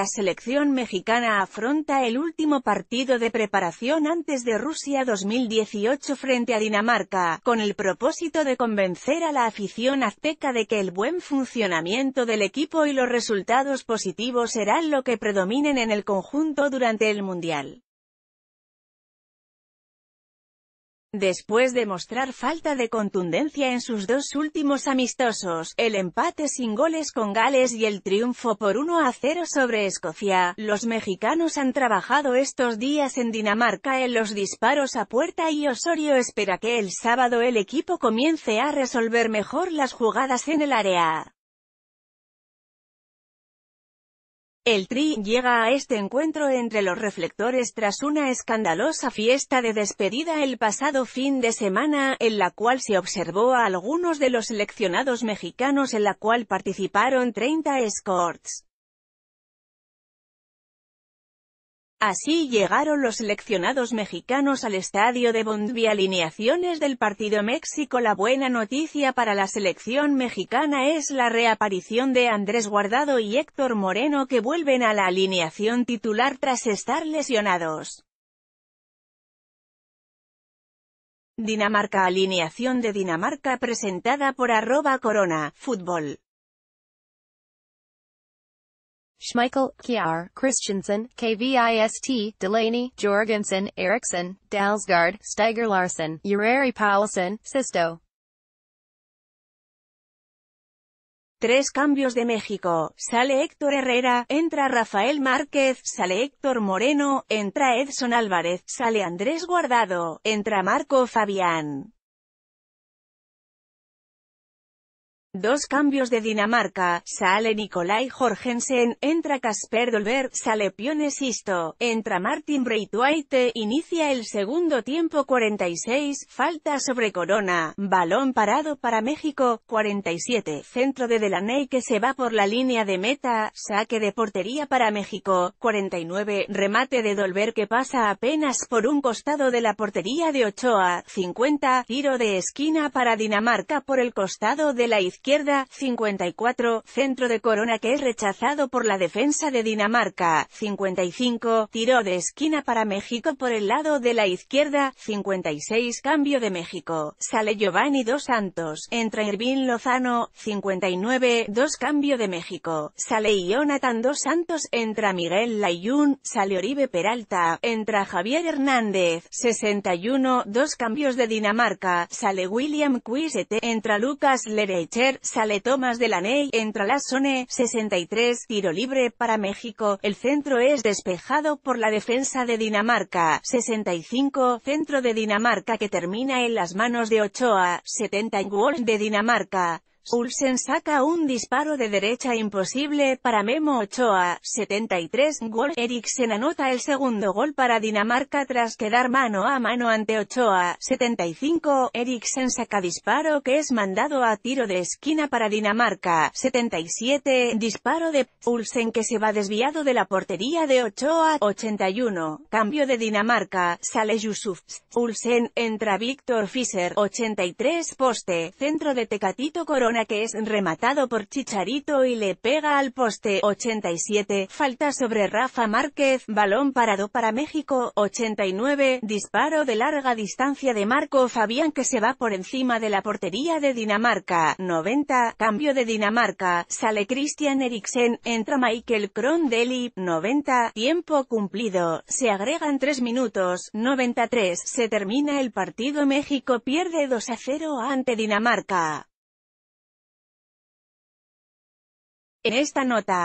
la selección mexicana afronta el último partido de preparación antes de Rusia 2018 frente a Dinamarca, con el propósito de convencer a la afición azteca de que el buen funcionamiento del equipo y los resultados positivos serán lo que predominen en el conjunto durante el Mundial. Después de mostrar falta de contundencia en sus dos últimos amistosos, el empate sin goles con Gales y el triunfo por 1 a 0 sobre Escocia, los mexicanos han trabajado estos días en Dinamarca en los disparos a puerta y Osorio espera que el sábado el equipo comience a resolver mejor las jugadas en el área. El Tri llega a este encuentro entre los reflectores tras una escandalosa fiesta de despedida el pasado fin de semana, en la cual se observó a algunos de los seleccionados mexicanos en la cual participaron 30 escorts. Así llegaron los seleccionados mexicanos al estadio de Bondvi alineaciones del partido México La buena noticia para la selección mexicana es la reaparición de Andrés Guardado y Héctor Moreno que vuelven a la alineación titular tras estar lesionados. Dinamarca Alineación de Dinamarca presentada por arroba corona, fútbol. Schmeichel, Kiar, Christensen, KVIST, Delaney, Jorgensen, Eriksson, Dalsgaard, Steiger Larsen, Ureri Paulsen, Sisto. Tres cambios de México. Sale Héctor Herrera, entra Rafael Márquez, sale Héctor Moreno, entra Edson Álvarez, sale Andrés Guardado, entra Marco Fabián. Dos cambios de Dinamarca, sale Nikolai Jorgensen, entra Casper Dolberg, sale Pione Sisto, entra Martin Breitwaite, inicia el segundo tiempo 46, falta sobre Corona, balón parado para México, 47, centro de Delaney que se va por la línea de meta, saque de portería para México, 49, remate de Dolberg que pasa apenas por un costado de la portería de Ochoa, 50, tiro de esquina para Dinamarca por el costado de la izquierda izquierda, 54, centro de Corona que es rechazado por la defensa de Dinamarca, 55, tiro de esquina para México por el lado de la izquierda, 56, cambio de México, sale Giovanni Dos Santos, entra Irvin Lozano, 59, dos cambio de México, sale Jonathan Dos Santos, entra Miguel Layun, sale Oribe Peralta, entra Javier Hernández, 61, dos cambios de Dinamarca, sale William Quisete, entra Lucas Lereche, sale la Delaney, entra la Sone, 63, tiro libre para México, el centro es despejado por la defensa de Dinamarca, 65, centro de Dinamarca que termina en las manos de Ochoa, 70 gol de Dinamarca, Ulsen saca un disparo de derecha imposible para Memo Ochoa, 73 gol. Eriksen anota el segundo gol para Dinamarca tras quedar mano a mano ante Ochoa, 75. Eriksen saca disparo que es mandado a tiro de esquina para Dinamarca, 77. Disparo de Ulsen que se va desviado de la portería de Ochoa, 81. Cambio de Dinamarca, sale Yusuf. Ulsen, entra Víctor Fischer, 83. Poste, centro de Tecatito Corona que es rematado por Chicharito y le pega al poste, 87, falta sobre Rafa Márquez, balón parado para México, 89, disparo de larga distancia de Marco Fabián que se va por encima de la portería de Dinamarca, 90, cambio de Dinamarca, sale Christian Eriksen, entra Michael Kron 90, tiempo cumplido, se agregan 3 minutos, 93, se termina el partido México pierde 2 a 0 ante Dinamarca. En esta nota,